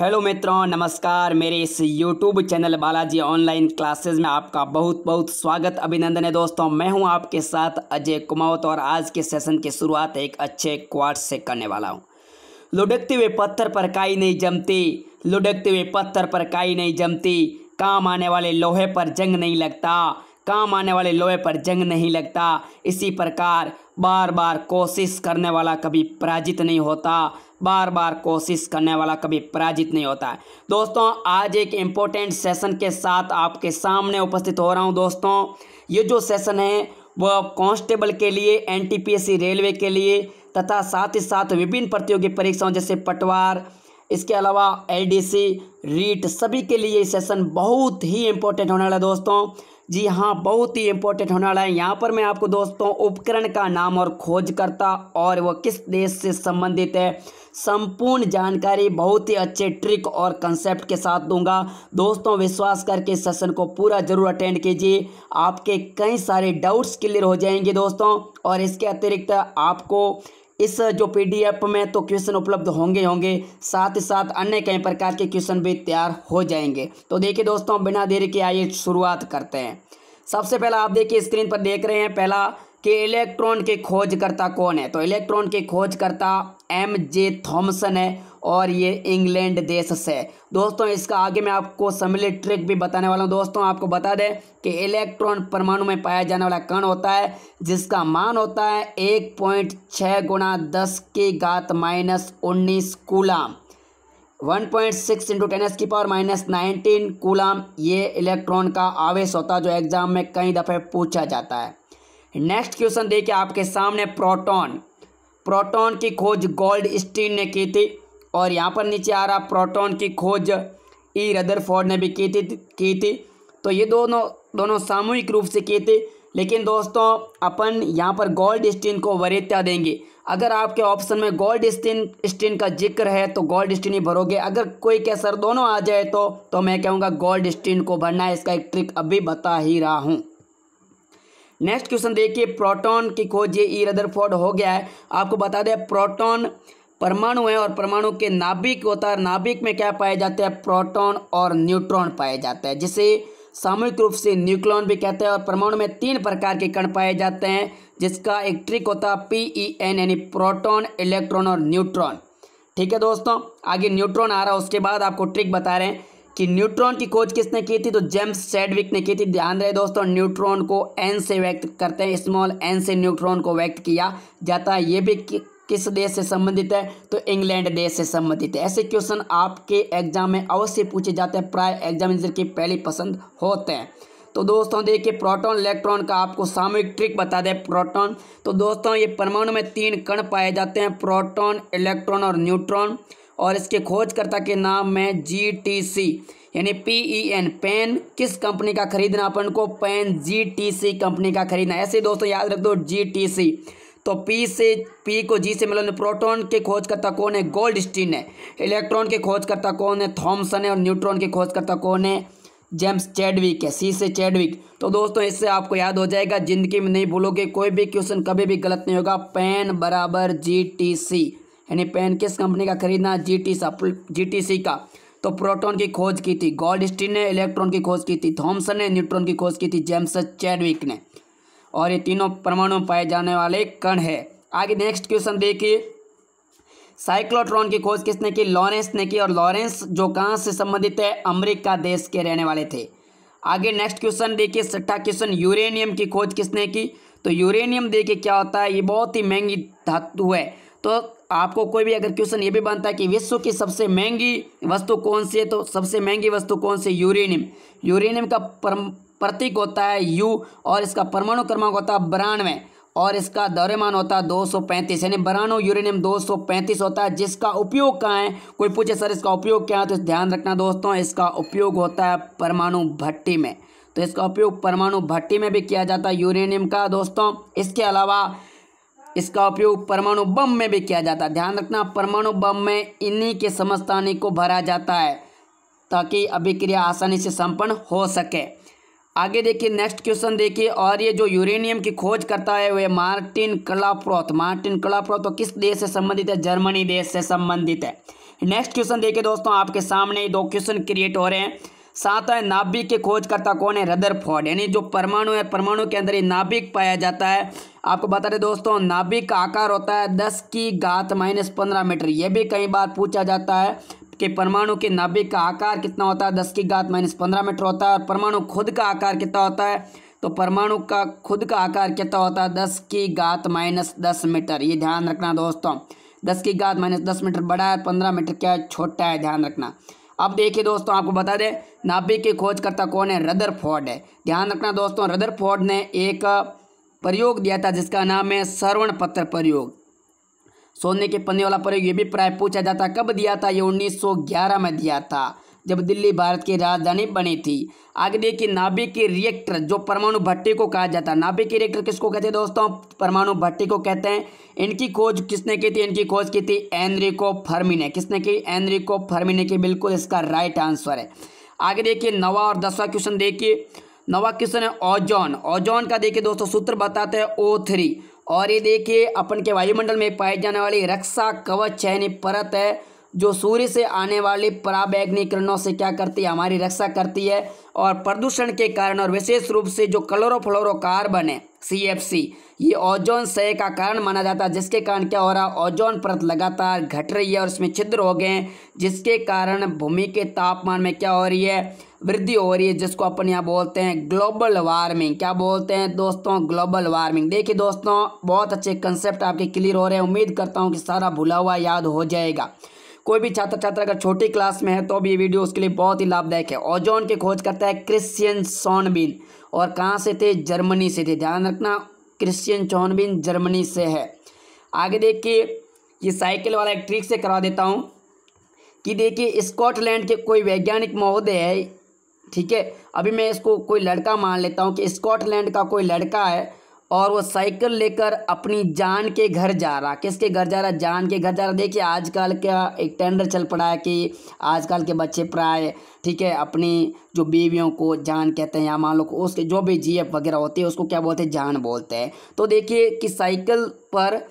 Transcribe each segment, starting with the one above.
hello मित्रों नमस्कार मेरे इस YouTube channel Balaji online classes में आपका बहुत बहुत स्वागत अभिनंदन है दोस्तों मैं हूं आपके साथ अजय कुमावत और आज के सेशन की शुरुआत एक अच्छे क्वार्ट से करने वाला हूं लुढ़कते हुए पत्थर पर काई नहीं जमती लुढ़कते हुए पत्थर पर काई नहीं जमती काम आने वाले लोहे पर जंग नहीं लगता काम आने वाले लोहे पर जंग नहीं लगता इसी प्रकार बार बार कोशिश करने वाला कभी पराजित नहीं होता बार बार कोशिश करने वाला कभी पराजित नहीं होता है दोस्तों आज एक इम्पोर्टेंट सेशन के साथ आपके सामने उपस्थित हो रहा हूँ दोस्तों ये जो सेशन है वह कांस्टेबल के लिए एनटीपीएससी रेलवे के लिए तथा साथ ही साथ विभिन्न प्रतियोगी परीक्षाओं जैसे पटवार इसके अलावा एलडीसी रीट सभी के लिए सेशन बहुत ही इम्पोर्टेंट होने वाला है दोस्तों जी हाँ बहुत ही इम्पोर्टेंट होने वाला है यहाँ पर मैं आपको दोस्तों उपकरण का नाम और खोजकर्ता और वह किस देश से संबंधित है संपूर्ण जानकारी बहुत ही अच्छे ट्रिक और कंसेप्ट के साथ दूंगा दोस्तों विश्वास करके सेशन को पूरा जरूर अटेंड कीजिए आपके कई सारे डाउट्स क्लियर हो जाएंगे दोस्तों और इसके अतिरिक्त आपको इस जो पीडीएफ में तो क्वेश्चन उपलब्ध होंगे होंगे साथ ही साथ अन्य कई प्रकार के क्वेश्चन भी तैयार हो जाएंगे तो देखिए दोस्तों बिना देरी के आइए शुरुआत करते हैं सबसे पहला आप देखिए स्क्रीन पर देख रहे हैं पहला कि इलेक्ट्रॉन के खोजकर्ता कौन है तो इलेक्ट्रॉन के खोजकर्ता एम जे थॉमसन है और ये इंग्लैंड देश से दोस्तों इसका आगे मैं आपको सम्मिलित ट्रिक भी बताने वाला हूँ दोस्तों आपको बता दें कि इलेक्ट्रॉन परमाणु में पाया जाने वाला कण होता है जिसका मान होता है एक पॉइंट छः गुणा दस की घात माइनस उन्नीस coulomb one point six into ten s की पावर माइनस नाइनटीन कूलाम ये इलेक्ट्रॉन का आवेश होता है जो एग्जाम में कई दफ़े पूछा जाता है नेक्स्ट क्वेश्चन देखिए आपके सामने प्रोटॉन प्रोटॉन की खोज गोल्ड स्टीन ने की थी और यहाँ पर नीचे आ रहा प्रोटॉन की खोज ई रदर ने भी की थी की थी तो ये दोनों दोनों सामूहिक रूप से की थी लेकिन दोस्तों अपन यहाँ पर गोल्ड स्टीन को वरीयता देंगे अगर आपके ऑप्शन में गोल्ड स्टीन स्टीन का जिक्र है तो गोल्ड स्टीन ही भरोगे अगर कोई के सर दोनों आ जाए तो तो मैं कहूँगा गोल्ड स्टीन को भरना है इसका एक ट्रिक अभी बता ही रहा हूँ नेक्स्ट क्वेश्चन देखिए प्रोटॉन की खोज ये ई e रदरफोर्ड हो गया है आपको बता दें प्रोटॉन परमाणु है और परमाणु के नाभिक होता है नाभिक में क्या पाए जाते हैं प्रोटॉन और न्यूट्रॉन पाए जाते हैं जिसे सामूहिक रूप से न्यूक्लॉन भी कहते हैं और परमाणु में तीन प्रकार के कण पाए जाते हैं जिसका एक ट्रिक होता है पी ई एन यानी प्रोटॉन इलेक्ट्रॉन और न्यूट्रॉन ठीक है दोस्तों आगे न्यूट्रॉन आ रहा है उसके बाद आपको ट्रिक बता रहे हैं कि न्यूट्रॉन की खोज किसने की थी तो जेम्स सेडविक ने की थी ध्यान रहे दोस्तों न्यूट्रॉन को एन से व्यक्त करते हैं स्मॉल एन से न्यूट्रॉन को व्यक्त किया जाता है ये भी कि, किस देश से संबंधित है तो इंग्लैंड देश से संबंधित है ऐसे क्वेश्चन आपके एग्जाम में अवश्य पूछे जाते हैं प्राय एग्जाम की पहली पसंद होते हैं तो दोस्तों देखिए प्रोटॉन इलेक्ट्रॉन का आपको सामूहिक ट्रिक बता दें प्रोटॉन तो दोस्तों ये परमाणु में तीन कण पाए जाते हैं प्रोटॉन इलेक्ट्रॉन और न्यूट्रॉन और इसके खोजकर्ता के नाम में जी टी सी यानी पी ई एन पेन किस कंपनी का खरीदना अपन को pen G T C company का खरीदना ऐसे दोस्तों याद रख दो जी टी सी तो पी से पी को जी से मिलो प्रोटॉन के खोजकर्ता कौन है गोल्ड स्टीन है इलेक्ट्रॉन के खोजकर्ता कौन है थॉमसन है और न्यूट्रॉन के खोजकर्ता कौन है जेम्स चैडविक है सी से चैडविक तो दोस्तों इससे आपको याद हो जाएगा ज़िंदगी में नहीं भूलोगे कोई भी क्वेश्चन कभी भी गलत नहीं होगा पेन बराबर जी टी सी यानी पेन किस कंपनी का खरीदना जी टी जी टी सी का तो प्रोटॉन की खोज की थी गोल्ड स्टीन ने इलेक्ट्रॉन की खोज की थी थॉमसन ने न्यूट्रॉन की खोज की थी जेम्स चैडविक ने और ये तीनों परमाणु पाए जाने वाले कण है आगे नेक्स्ट क्वेश्चन देखिए साइक्लोट्रॉन की खोज किसने की लॉरेंस ने की और लॉरेंस जो कहाँ से संबंधित है अमरीका देश के रहने वाले थे आगे नेक्स्ट क्वेश्चन देखिए सट्टा क्वेश्चन यूरेनियम की खोज किसने की तो यूरेनियम देखिए क्या होता है ये बहुत ही महंगी धातु है तो आपको कोई भी अगर क्वेश्चन ये भी बनता है कि विश्व की सबसे महंगी वस्तु कौन सी है तो सबसे महंगी वस्तु कौन सी यूरेनियम यूरेनियम का प्रतीक होता है यू और इसका परमाणु क्रमांक होता है बरानवे और इसका दौरेमान होता है पैंतीस यानी बरानो यूरेनियम 235 होता है जिसका उपयोग कहाँ है कोई पूछे सर इसका उपयोग क्या है तो ध्यान रखना दोस्तों इसका उपयोग होता है परमाणु भट्टी में तो इसका उपयोग परमाणु भट्टी में भी किया जाता है यूरेनियम का दोस्तों इसके अलावा इसका उपयोग परमाणु बम में भी किया जाता है ध्यान रखना परमाणु बम में इन्हीं के समस्त को भरा जाता है ताकि अभिक्रिया आसानी से संपन्न हो सके आगे देखिए नेक्स्ट क्वेश्चन देखिए और ये जो यूरेनियम की खोज करता है वह मार्टिन कलाप्रोथ मार्टिन कलाप्रोथ तो किस देश से संबंधित है जर्मनी देश से संबंधित है नेक्स्ट क्वेश्चन देखिए दोस्तों आपके सामने दो क्वेश्चन क्रिएट हो रहे हैं साथ है नाभिक के खोजकर्ता कौन है रदर फॉर्ड यानी जो परमाणु है परमाणु के अंदर ये नाभिक पाया जाता है आपको बता दें दोस्तों नाभिक का आकार होता है दस की घात माइनस पंद्रह मीटर ये भी कई बार पूछा जाता है कि परमाणु के नाभिक का आकार कितना होता है दस की घात माइनस पंद्रह मीटर होता है और परमाणु खुद का आकार कितना होता है तो परमाणु का खुद का आकार कितना होता है दस की घात माइनस दस मीटर ये ध्यान रखना दोस्तों दस की घात माइनस दस मीटर बड़ा है पंद्रह मीटर क्या छोटा है ध्यान रखना अब देखिए दोस्तों आपको बता दें नाभिक के खोजकर्ता कौन है रदर फोर्ड है ध्यान रखना दोस्तों रदर फोर्ड ने एक प्रयोग दिया था जिसका नाम है सर्वण पत्र प्रयोग सोने के पन्ने वाला प्रयोग ये भी प्राय पूछा जाता कब दिया था ये 1911 में दिया था जब दिल्ली भारत की राजधानी बनी थी आगे देखिए नाभिक के रिएक्टर जो परमाणु भट्टी को कहा जाता है नाभिक के रिएक्टर किसको कहते हैं दोस्तों परमाणु भट्टी को कहते हैं इनकी खोज किसने की थी इनकी खोज की थी एनरिको फर्मी ने किसने की एनरिको फर्मी ने की बिल्कुल इसका राइट आंसर है आगे देखिए नवा और दसवा क्वेश्चन देखिए नवा क्वेश्चन है ओजोन ओजोन का देखिए दोस्तों सूत्र बताते हैं ओ थ्री और ये देखिए अपन के वायुमंडल में पाए जाने वाली रक्षा कवच चयनी परत है जो सूर्य से आने वाली पराबैग्नी किरणों से क्या करती है हमारी रक्षा करती है और प्रदूषण के कारण और विशेष रूप से जो क्लोरोफ्लोरोकार्बन है सी एफ सी ये ओजोन सय का कारण माना जाता है जिसके कारण क्या हो रहा है ओजोन परत लगातार घट रही है और इसमें छिद्र हो गए हैं जिसके कारण भूमि के तापमान में क्या हो रही है वृद्धि हो रही है जिसको अपन यहाँ बोलते हैं ग्लोबल वार्मिंग क्या बोलते हैं दोस्तों ग्लोबल वार्मिंग देखिए दोस्तों बहुत अच्छे कंसेप्ट आपके क्लियर हो रहे हैं उम्मीद करता हूँ कि सारा भुला हुआ याद हो जाएगा कोई भी छात्र छात्रा अगर छोटी क्लास में है तो भी ये वीडियो उसके लिए बहुत ही लाभदायक है ओजोन की खोज करता है क्रिश्चियन सोनबिन और कहाँ से थे जर्मनी से थे ध्यान रखना क्रिश्चियन चौनबिन जर्मनी से है आगे देखिए ये साइकिल वाला एक ट्रिक से करवा देता हूँ कि देखिए स्कॉटलैंड के कोई वैज्ञानिक महोदय है ठीक है अभी मैं इसको कोई लड़का मान लेता हूँ कि स्कॉटलैंड का कोई लड़का है और वो साइकिल लेकर अपनी जान के घर जा रहा किसके घर जा रहा जान के घर जा रहा देखिए आजकल का एक टेंडर चल पड़ा है कि आजकल के बच्चे प्राय ठीक है अपनी जो बीवियों को जान कहते हैं या मान लो उसके जो भी जी वगैरह होती है उसको क्या बोलते हैं जान बोलते हैं तो देखिए कि साइकिल पर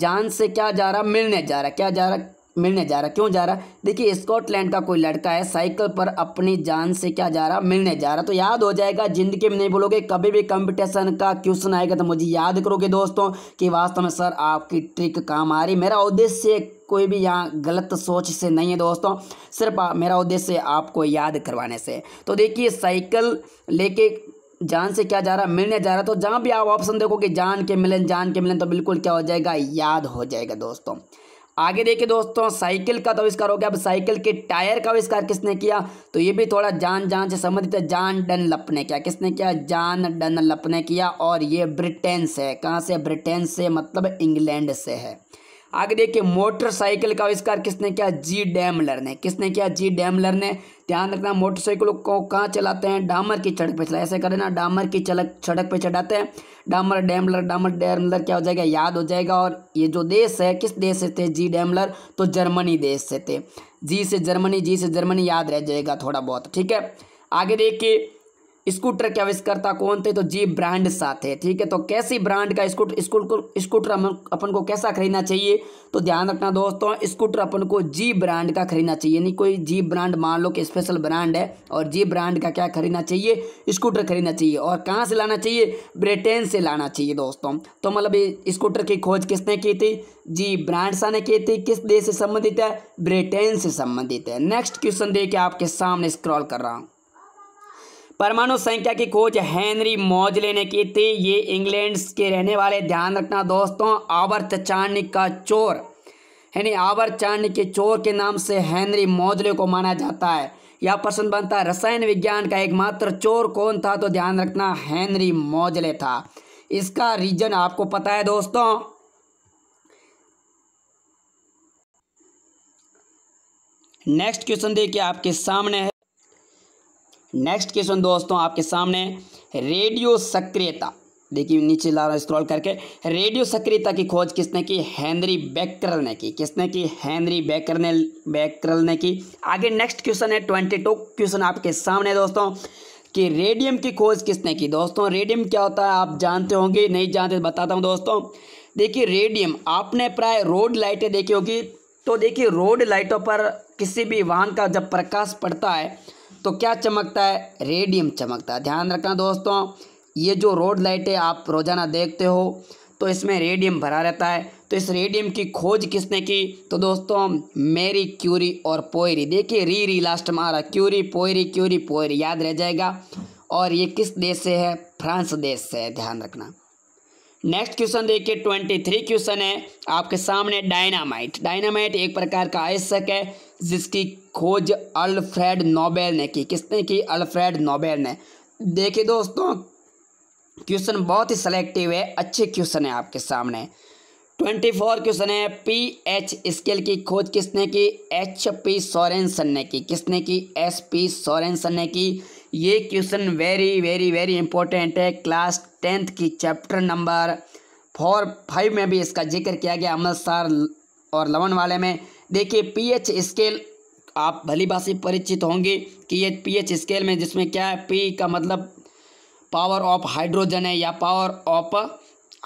जान से क्या जा रहा मिलने जा रहा क्या जा रहा मिलने जा रहा क्यों जा रहा देखिए स्कॉटलैंड का कोई लड़का है साइकिल पर अपनी जान से क्या जा रहा मिलने जा रहा तो याद हो जाएगा जिंदगी में नहीं बोलोगे कभी भी कंपटीशन का क्वेश्चन आएगा तो मुझे याद करोगे दोस्तों कि वास्तव में सर आपकी ट्रिक काम आ रही मेरा उद्देश्य कोई भी यहाँ गलत सोच से नहीं है दोस्तों सिर्फ मेरा उद्देश्य आपको याद करवाने से तो देखिए साइकिल लेके जान से क्या जा रहा मिलने जा रहा तो जहाँ भी आप ऑप्शन देखोगे जान के मिलन जान के मिलन तो बिल्कुल क्या हो जाएगा याद हो जाएगा दोस्तों आगे देखिए दोस्तों साइकिल का तो आविष्कार हो गया अब साइकिल के टायर का आविष्कार किसने किया तो ये भी थोड़ा जान जान से संबंधित है जान डन लप ने किया किसने किया जान डन लप ने किया और ये ब्रिटेन से कहाँ से ब्रिटेन से मतलब इंग्लैंड से है आगे देखिए मोटरसाइकिल का आविष्कार किसने किया जी डैमलर ने किसने किया जी डैमलर ने ध्यान रखना मोटरसाइकिल को कहाँ चलाते हैं डामर की सड़क पर चला ऐसे करें ना डामर की चलक सड़क पर चढ़ाते हैं डामर डैमलर डामर डैमलर क्या हो जाएगा याद हो जाएगा और ये जो देश है किस देश से थे जी डैमलर तो जर्मनी देश से थे जी से जर्मनी जी से जर्मनी याद रह जाएगा थोड़ा बहुत ठीक है आगे देखिए स्कूटर के आविष्कर्ता कौन थे तो जी ब्रांड साथ है ठीक है तो कैसी ब्रांड का स्कूटर स्कूटर स्कूटर अपन को कैसा खरीदना चाहिए तो ध्यान रखना दोस्तों स्कूटर अपन को जी ब्रांड का खरीदना चाहिए यानी कोई जी ब्रांड मान लो कि स्पेशल ब्रांड है और जी ब्रांड का क्या खरीदना चाहिए स्कूटर खरीदना चाहिए और कहाँ से लाना चाहिए ब्रिटेन से लाना चाहिए दोस्तों तो मतलब स्कूटर की खोज किसने की थी जी ब्रांड सा ने की थी किस देश से संबंधित है ब्रिटेन से संबंधित है नेक्स्ट क्वेश्चन देखिए आपके सामने स्क्रॉल कर रहा हूँ परमाणु संख्या की खोज हेनरी मौजले ने की थी ये इंग्लैंड के रहने वाले ध्यान रखना दोस्तों आवर्त चांद का चोर यानी आवर चांद के चोर के नाम से हेनरी मौजले को माना जाता है यह प्रश्न बनता है रसायन विज्ञान का एकमात्र चोर कौन था तो ध्यान रखना हेनरी मौजले था इसका रीजन आपको पता है दोस्तों नेक्स्ट क्वेश्चन देखिए आपके सामने है नेक्स्ट क्वेश्चन दोस्तों आपके सामने रेडियो सक्रियता देखिए नीचे ला स्क्रॉल करके रेडियो सक्रियता की खोज किसने की हेनरी बेकरल ने की किसने की हेनरी बैकर ने बेकरल ने की आगे नेक्स्ट क्वेश्चन है ट्वेंटी टू क्वेश्चन आपके सामने दोस्तों कि रेडियम की खोज किसने की दोस्तों रेडियम क्या होता है आप जानते होंगे नहीं जानते बताता हूँ दोस्तों देखिए रेडियम आपने प्राय रोड लाइटें देखी होगी तो देखिए रोड लाइटों पर किसी भी वाहन का जब प्रकाश पड़ता है तो क्या चमकता है रेडियम चमकता है ध्यान रखना दोस्तों ये जो रोड लाइट है आप रोज़ाना देखते हो तो इसमें रेडियम भरा रहता है तो इस रेडियम की खोज किसने की तो दोस्तों मेरी क्यूरी और पोयरी देखिए री री लास्ट में आ रहा क्यूरी पोयरी क्यूरी पोयरी याद रह जाएगा और ये किस देश से है फ्रांस देश से है ध्यान रखना नेक्स्ट क्वेश्चन देखिए ट्वेंटी थ्री क्वेश्चन है आपके सामने डायनामाइट डायनामाइट एक प्रकार का आयशक है जिसकी खोज अल्फ्रेड नोबेल ने की किसने की अल्फ्रेड नोबेल ने देखिए दोस्तों क्वेश्चन बहुत ही सेलेक्टिव है अच्छे क्वेश्चन है आपके सामने ट्वेंटी फोर क्वेश्चन है पी एच स्केल की खोज किसने की एच पी सोरेन्सन ने की किसने की एस पी सोरेन्सन ने की ये question very very very important है क्लास टेंथ की चैप्टर नंबर फोर फाइव में भी इसका जिक्र किया गया अमृतसर और लवन वाले में देखिए पीएच स्केल आप भली भांति परिचित होंगे कि ये पीएच स्केल में जिसमें क्या है पी का मतलब पावर ऑफ हाइड्रोजन है या पावर ऑफ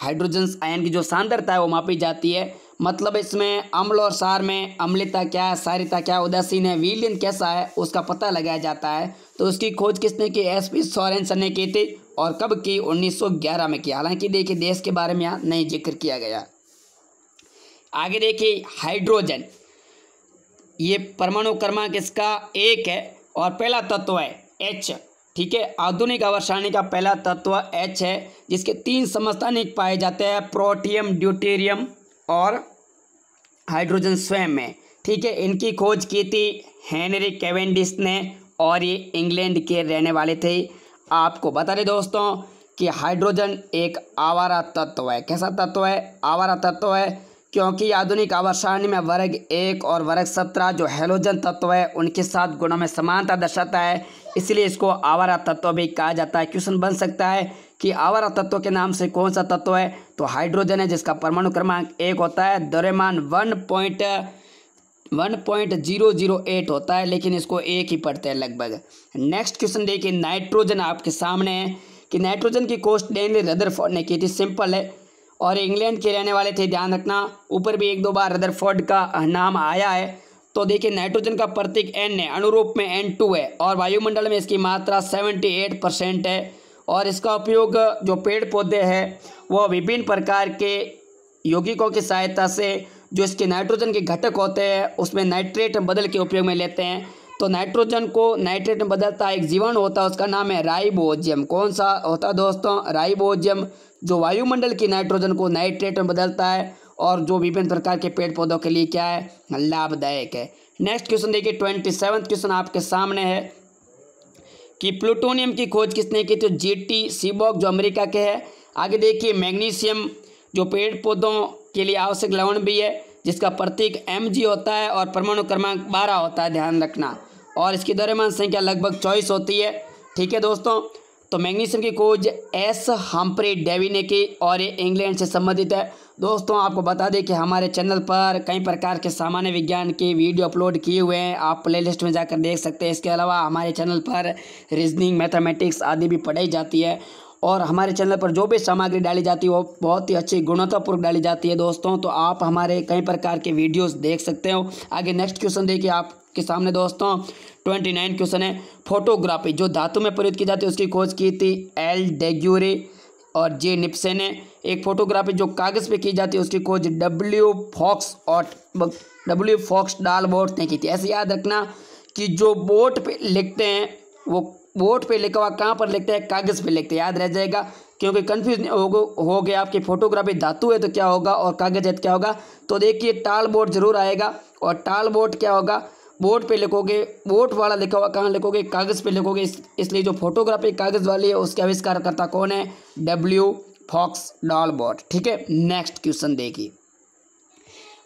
हाइड्रोजन आयन की जो सांद्रता है वो मापी जाती है मतलब इसमें अम्ल और सार में अम्लता क्या है सारिता क्या उदासीन है वीलियन कैसा है उसका पता लगाया जाता है तो उसकी खोज किसने की एस पी सोरेन्सन ने की थी और कब की 1911 में की हालांकि देखिए देश के बारे में यहाँ नहीं जिक्र किया गया आगे देखिए हाइड्रोजन ये परमाणु क्रमांक इसका एक है और पहला तत्व है एच ठीक है आधुनिक अवसारणी का पहला तत्व एच है जिसके तीन समस्थानिक पाए जाते हैं प्रोटियम ड्यूटेरियम और हाइड्रोजन स्वयं में ठीक है इनकी खोज की थी हेनरी कैवेंडिस ने और ये इंग्लैंड के रहने वाले थे आपको बता दें दोस्तों कि हाइड्रोजन एक आवारा तत्व है कैसा तत्व है आवारा तत्व है क्योंकि आधुनिक आवर्सारणी में वर्ग एक और वर्ग सत्रह जो हेलोजन तत्व है उनके साथ गुणों में समानता दर्शाता है इसलिए इसको आवारा तत्व भी कहा जाता है क्वेश्चन बन सकता है कि आवारा तत्व के नाम से कौन सा तत्व है तो हाइड्रोजन है जिसका परमाणु क्रमांक एक होता है दरेमान one point one point zero zero eight होता है लेकिन इसको एक ही पढ़ते हैं लगभग नेक्स्ट क्वेश्चन देखिए नाइट्रोजन आपके सामने है कि नाइट्रोजन की कोस्ट डेनली रदरफोर्ड ने की थी सिंपल है और इंग्लैंड के रहने वाले थे ध्यान रखना ऊपर भी एक दो बार रदरफोर्ड का नाम आया है तो देखिए नाइट्रोजन का प्रतीक एन है अनुरूप में एन टू है और वायुमंडल में इसकी मात्रा सेवेंटी एट परसेंट है और इसका उपयोग जो पेड़ पौधे हैं वो विभिन्न प्रकार के यौगिकों की सहायता से जो इसके नाइट्रोजन के घटक होते हैं उसमें नाइट्रेट बदल के उपयोग में लेते हैं तो नाइट्रोजन को नाइट्रेट में बदलता एक जीवाणु होता है उसका नाम है राइबोजियम कौन सा होता है दोस्तों राइबोजियम जो वायुमंडल की नाइट्रोजन को नाइट्रेट में बदलता है और जो विभिन्न प्रकार के पेड़ पौधों के लिए क्या है लाभदायक है नेक्स्ट क्वेश्चन देखिए ट्वेंटी सेवन्थ क्वेश्चन आपके सामने है कि प्लूटोनियम की खोज किसने की तो जी टी सीबॉक जो अमेरिका के है आगे देखिए मैग्नीशियम जो पेड़ पौधों के लिए आवश्यक लवण भी है जिसका प्रतीक एम जी होता है और परमाणु क्रमांक बारह होता है ध्यान रखना और इसकी दरमान संख्या लगभग चौबीस होती है ठीक है दोस्तों तो मैग्नीशियम की खोज एस हम्प्री डेवी ने की और ये इंग्लैंड से संबंधित है दोस्तों आपको बता दें कि हमारे चैनल पर कई प्रकार के सामान्य विज्ञान के वीडियो अपलोड किए हुए हैं आप प्लेलिस्ट में जाकर देख सकते हैं इसके अलावा हमारे चैनल पर रीजनिंग मैथमेटिक्स आदि भी पढ़ाई जाती है और हमारे चैनल पर जो भी सामग्री डाली जाती है वो बहुत ही अच्छी गुणवत्तापूर्वक डाली जाती है दोस्तों तो आप हमारे कई प्रकार के वीडियोस देख सकते हो आगे नेक्स्ट क्वेश्चन देखिए आप के सामने दोस्तों ट्वेंटी नाइन क्वेश्चन है फोटोग्राफी जो धातु में प्रयोग की जाती है उसकी खोज की थी एल डेग्यूरे और जे निप्से ने एक फोटोग्राफी जो कागज़ पे की जाती है उसकी खोज डब्ल्यू फॉक्स और डब्ल्यू फॉक्स डाल बोट ने की थी ऐसे याद रखना कि जो बोट पे लिखते हैं वो बोट पे लिखा हुआ कहाँ पर लिखते हैं कागज़ पे लिखते हैं याद रह जाएगा क्योंकि कन्फ्यूज हो गया आपकी फोटोग्राफी धातु है तो क्या होगा और कागज़ है तो क्या होगा तो देखिए टाल बोट ज़रूर आएगा और टाल बोट क्या होगा बोर्ड पे लिखोगे बोर्ड वाला लिखा हुआ कहाँ लिखोगे कागज़ पे लिखोगे इस, इसलिए जो फोटोग्राफी कागज़ वाली है उसके आविष्कारकर्ता कौन है डब्ल्यू फॉक्स डॉलबॉट ठीक है नेक्स्ट क्वेश्चन देखिए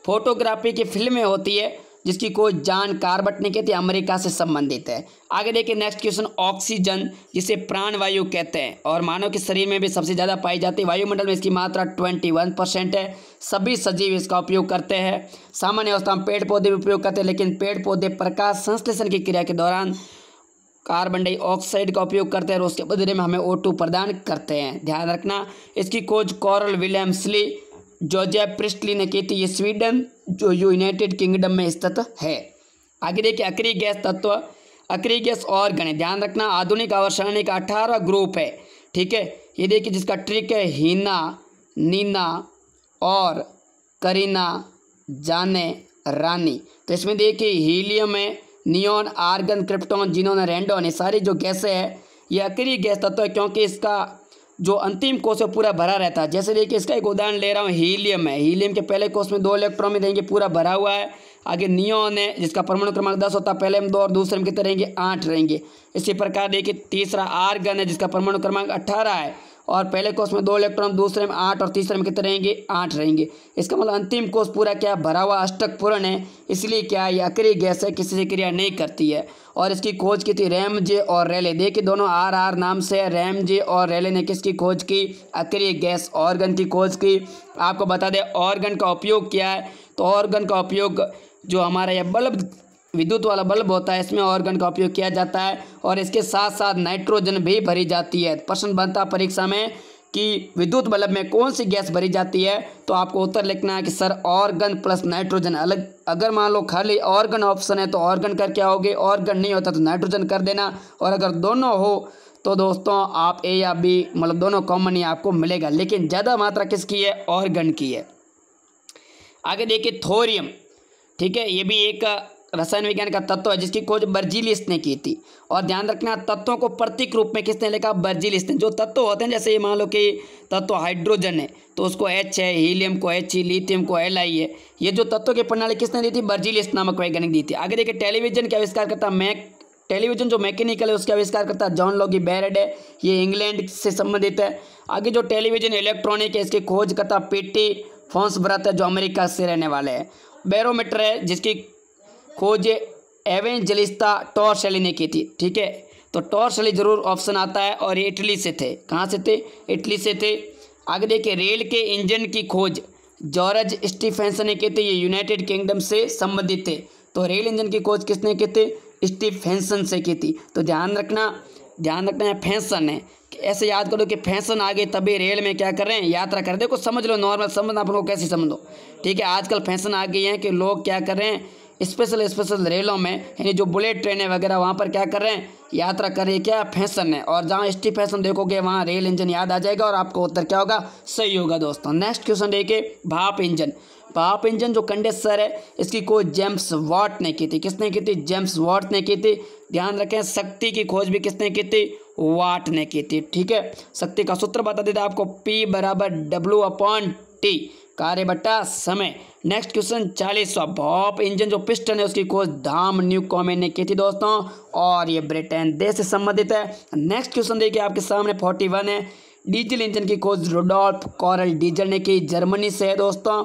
फोटोग्राफी की फिल्में होती है जिसकी खोज जान कार्बट ने कहते अमेरिका से संबंधित है आगे देखिए नेक्स्ट क्वेश्चन ऑक्सीजन जिसे प्राणवायु कहते हैं और मानव के शरीर में भी सबसे ज़्यादा पाई जाती है वायुमंडल में इसकी मात्रा ट्वेंटी वन परसेंट है सभी सजीव इसका उपयोग करते हैं सामान्य अवस्था में पेड़ पौधे भी उपयोग करते हैं लेकिन पेड़ पौधे प्रकाश संश्लेषण की क्रिया के दौरान कार्बन डाइऑक्साइड का उपयोग करते हैं और उसके बदले में हमें ओ प्रदान करते हैं ध्यान रखना इसकी खोज कॉरल विलियम्सली जोजिया प्रिस्टली ने की थी ये स्वीडन जो यूनाइटेड किंगडम में स्थित है आगे देखिए अक्री गैस तत्व अक्री गैस और गणित ध्यान रखना आधुनिक आवर्षणी का अठारह ग्रुप है ठीक है ये देखिए जिसका ट्रिक है हीना नीना और करीना जाने रानी तो इसमें देखिए हीलियम है neon argon krypton xenon radon ये सारी जो गैसें हैं ये अक्री गैस तत्व है क्योंकि इसका जो अंतिम कोष है पूरा भरा रहता है जैसे देखिए इसका एक उदाहरण ले रहा हूँ हीलियम है हीलियम के पहले कोष में दो इलेक्ट्रॉन में देंगे पूरा भरा हुआ है आगे नियोन है जिसका परमाणु क्रमांक दस होता है पहले में दो और दूसरे में कितने रहेंगे आठ रहेंगे इसी प्रकार देखिए तीसरा आर्गन है जिसका परमाणु क्रमांक अट्ठारह है और पहले कोष में दो इलेक्ट्रॉन दूसरे में आठ और तीसरे में कितने रहेंगे आठ रहेंगे इसका मतलब अंतिम कोष पूरा क्या भरा हुआ अष्टक पूर्ण है इसलिए क्या यह अक्रिय गैस है किसी से क्रिया नहीं करती है और इसकी खोज की थी रैम जे और रेले देखिए दोनों आर आर नाम से रैम जे और रेले ने किसकी खोज की अक्रिय गैस ऑर्गन की खोज की आपको बता दें ऑर्गन का उपयोग क्या है तो ऑर्गन का उपयोग जो हमारा यह बल्ब विद्युत वाला बल्ब होता है इसमें ऑर्गन का उपयोग किया जाता है और इसके साथ साथ नाइट्रोजन भी भरी जाती है प्रश्न बनता परीक्षा में कि विद्युत बल्ब में कौन सी गैस भरी जाती है तो आपको उत्तर लिखना है कि सर ऑर्गन प्लस नाइट्रोजन अलग अगर मान लो खाली ऑर्गन ऑप्शन है तो ऑर्गन कर क्या होगी ऑर्गन नहीं होता तो नाइट्रोजन कर देना और अगर दोनों हो तो दोस्तों आप ए या बी मतलब दोनों कॉमन ही आपको मिलेगा लेकिन ज़्यादा मात्रा किसकी है ऑर्गन की है आगे देखिए थोरियम ठीक है ये भी एक रसायन विज्ञान का तत्व है जिसकी खोज बर्जिलिस ने की थी और ध्यान रखना तत्वों को प्रतीक रूप में किसने लिखा बर्जिलिस ने जो तत्व होते हैं जैसे ये मान लो कि तत्व हाइड्रोजन है तो उसको एच है हीलियम को एच ही लिथियम को एल आई है ये जो तत्व की प्रणाली किसने दी थी बर्जिलिस नामक वैज्ञानिक दी थी आगे देखिए टेलीविजन के आविष्कार करता मैक टेलीविजन जो मैकेनिकल है उसके आविष्कार करता जॉन लॉगी बैरड है ये इंग्लैंड से संबंधित है आगे जो टेलीविजन इलेक्ट्रॉनिक है इसकी खोज करता पीटी फोन्स ब्रत है जो अमेरिका से रहने वाले हैं बैरोमीटर है जिसकी खोज एवेंजलिस्ता टॉर्शेली ने की थी ठीक है तो टॉर्शेली जरूर ऑप्शन आता है और ये इटली से थे कहाँ से थे इटली से थे आगे देखिए रेल के इंजन की खोज जॉर्ज स्टीफेंसन ने की थी ये यूनाइटेड किंगडम से संबंधित थे तो रेल इंजन की खोज किसने की थी स्टीफेंसन से की थी तो ध्यान रखना ध्यान रखना है फैंसन है ऐसे याद करो कि फैशन आ गए तभी रेल में क्या कर रहे हैं यात्रा कर देखो समझ लो नॉर्मल समझ आप लोग कैसे समझ लो ठीक है आजकल फैशन आ गई है कि लोग क्या कर रहे हैं स्पेशल स्पेशल रेलों में यानी जो बुलेट ट्रेनें वगैरह वहाँ पर क्या कर रहे हैं यात्रा कर रही क्या फैशन है और जहाँ स्टी फैशन देखोगे वहाँ रेल इंजन याद आ जाएगा और आपको उत्तर क्या होगा सही होगा दोस्तों नेक्स्ट क्वेश्चन देखिए भाप इंजन भाप इंजन जो कंडेसर है इसकी खोज जेम्स वॉट ने की थी किसने की थी जेम्स वॉट ने की थी ध्यान रखें शक्ति की खोज भी किसने की थी वाट ने की थी ठीक है शक्ति का सूत्र बता देता आपको पी बराबर डब्ल्यू अपॉन टी कार्य बट्टा समय नेक्स्ट क्वेश्चन चालीसवा भॉप इंजन जो पिस्टन है उसकी खोज धाम न्यू कॉमे ने की थी दोस्तों और ये ब्रिटेन देश से संबंधित है नेक्स्ट क्वेश्चन देखिए आपके सामने फोर्टी वन है डीजल इंजन की खोज रोडोल्फ कॉरल डीजल ने की जर्मनी से है दोस्तों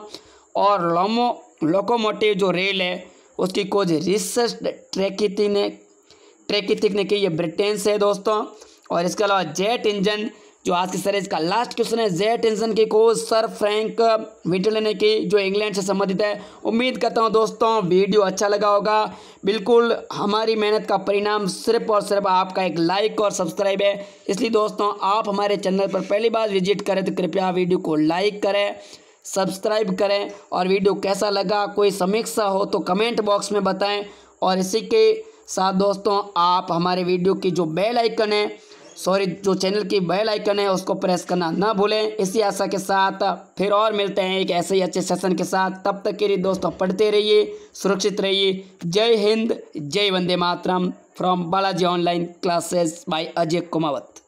और लोमो लोकोमोटिव जो रेल है उसकी खोज रिसर्च ट्रेकिथी ने ट्रेकिथिक ने की ये ब्रिटेन से है दोस्तों और इसके अलावा जेट इंजन जो आज की सर का लास्ट क्वेश्चन है जे टेंशन की कोच सर फ्रैंक ने की जो इंग्लैंड से संबंधित है उम्मीद करता हूँ दोस्तों वीडियो अच्छा लगा होगा बिल्कुल हमारी मेहनत का परिणाम सिर्फ और सिर्फ आपका एक लाइक और सब्सक्राइब है इसलिए दोस्तों आप हमारे चैनल पर पहली बार विजिट करें तो कृपया वीडियो को लाइक करें सब्सक्राइब करें और वीडियो कैसा लगा कोई समीक्षा हो तो कमेंट बॉक्स में बताएं और इसी के साथ दोस्तों आप हमारे वीडियो की जो बेल आइकन है सॉरी जो चैनल की बेल आइकन है उसको प्रेस करना ना भूलें इसी आशा के साथ फिर और मिलते हैं एक ऐसे ही अच्छे सेशन के साथ तब तक के लिए दोस्तों पढ़ते रहिए सुरक्षित रहिए जय हिंद जय वंदे मातरम from Balaji online classes by Ajay Kumawat